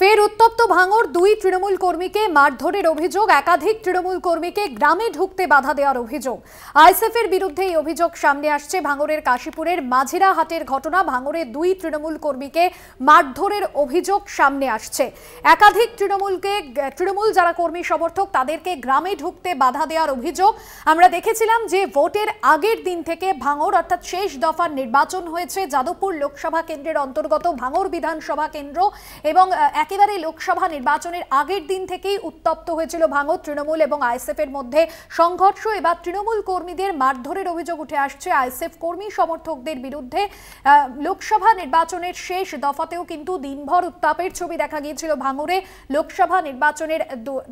ফের উত্তপ্ত ভাঙর দুই তৃণমূল কর্মীকে মারধরের অভিযোগ একাধিক তৃণমূল কর্মীকে গ্রামে ঢুকতে বাধা দেওয়ার অভিযোগ এর বিরুদ্ধে এই অভিযোগ সামনে আসছে ভাঙরের কাশীপুরের মাঝেরা হাটের ঘটনা ভাঙরে দুই তৃণমূল কর্মীকে মারধরের অভিযোগ সামনে আসছে একাধিক তৃণমূলকে তৃণমূল যারা কর্মী সমর্থক তাদেরকে গ্রামে ঢুকতে বাধা দেওয়ার অভিযোগ আমরা দেখেছিলাম যে ভোটের আগের দিন থেকে ভাঙর অর্থাৎ শেষ দফার নির্বাচন হয়েছে যাদবপুর লোকসভা কেন্দ্রের অন্তর্গত ভাঙর বিধানসভা কেন্দ্র এবং একেবারে লোকসভা নির্বাচনের আগের দিন থেকেই উত্তপ্ত হয়েছিল ভাঙর তৃণমূল এবং আইএসএফ এর মধ্যে সংঘর্ষ এবার তৃণমূল কর্মীদের মারধরের অভিযোগ উঠে আসছে আইএসএফ কর্মী সমর্থকদের বিরুদ্ধে লোকসভা নির্বাচনের শেষ দফাতেও কিন্তু দিনভর উত্তাপের ছবি দেখা গিয়েছিল ভাঙরে লোকসভা নির্বাচনের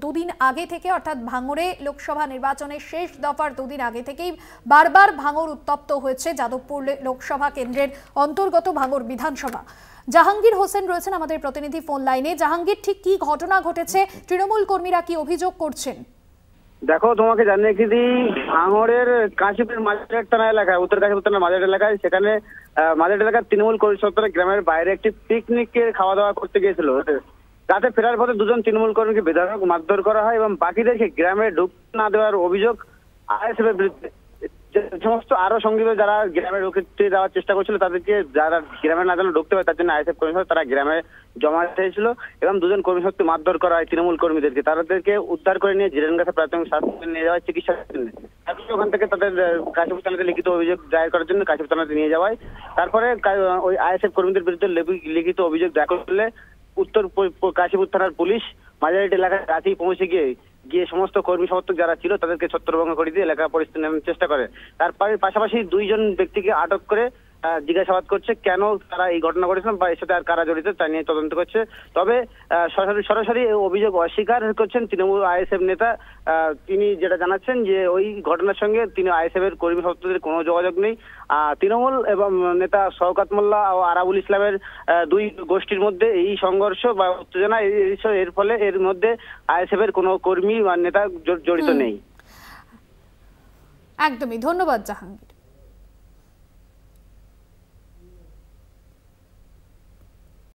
দুদিন আগে থেকে অর্থাৎ ভাঙরে লোকসভা নির্বাচনের শেষ দফার দুদিন আগে থেকেই বারবার ভাঙর উত্তপ্ত হয়েছে যাদবপুর লোকসভা কেন্দ্রের অন্তর্গত ভাঙর বিধানসভা জাহাঙ্গীর হোসেন রয়েছেন আমাদের প্রতিনিধি ফোন লাইনে জাহাঙ্গীর ঠিক কি ঘটনা ঘটেছে তৃণমূল কর্মীরা কি অভিযোগ করছেন দেখো তোমাকে জানিয়ে কি দি আঙরের কাশিপুরের মাঝের থানা এলাকায় উত্তর কাশিপুর থানার মাঝের এলাকায় সেখানে মাঝের এলাকার তৃণমূল কর্মী গ্রামের বাইরে একটি পিকনিকের খাওয়া দাওয়া করতে গিয়েছিল রাতে ফেরার পথে দুজন তৃণমূল কর্মীকে বেধারক মারধর করা হয় এবং বাকিদেরকে গ্রামে ঢুক না দেওয়ার অভিযোগ এর বিরুদ্ধে সমস্ত আরো সংগীত যারা গ্রামে ঢুকতে যাওয়ার চেষ্টা করছিল তাদেরকে যারা গ্রামে না জানো ঢুকতে পারে তার জন্য আইএসএফ কর্মী তারা গ্রামে জমা হয়েছিল এবং দুজন কর্মী শক্তি মারধর করা হয় তৃণমূল কর্মীদেরকে তাদেরকে উদ্ধার করে নিয়ে জিরেন গাছে প্রাথমিক স্বাস্থ্য নিয়ে যাওয়ার চিকিৎসা জন্য তারপরে ওখান থেকে তাদের কাশীপুর থানাতে লিখিত অভিযোগ দায়ের করার জন্য কাশিপুর থানাতে নিয়ে যাওয়ায় তারপরে ওই আইএসএফ কর্মীদের বিরুদ্ধে লিখিত অভিযোগ দায়ের করলে উত্তর কাশীপুর থানার পুলিশ মাঝারিটি এলাকায় রাতেই পৌঁছে গিয়ে গিয়ে সমস্ত কর্মী সমর্থক যারা ছিল তাদেরকে ছত্রভঙ্গ করে দিয়ে এলাকা পরিস্থিতি নেওয়ার চেষ্টা করে তার পাশাপাশি দুইজন ব্যক্তিকে আটক করে জিজ্ঞাসাবাদ করছে কেন তারা এই ঘটনা ঘটেছিলেন বা এর সাথে আর কারা জড়িত তা নিয়ে তদন্ত করছে তবে সরাসরি সরাসরি অভিযোগ অস্বীকার করছেন তৃণমূল আইএসএফ নেতা তিনি যেটা জানাচ্ছেন যে ওই ঘটনার সঙ্গে তিনি আইএসএফ এর কর্মী সত্যদের কোনো যোগাযোগ নেই তৃণমূল এবং নেতা শওকাত মোল্লা ও আরাবুল ইসলামের দুই গোষ্ঠীর মধ্যে এই সংঘর্ষ বা উত্তেজনা এর ফলে এর মধ্যে আইএসএফ এর কোনো কর্মী বা নেতা জড়িত নেই একদমই ধন্যবাদ জাহাঙ্গীর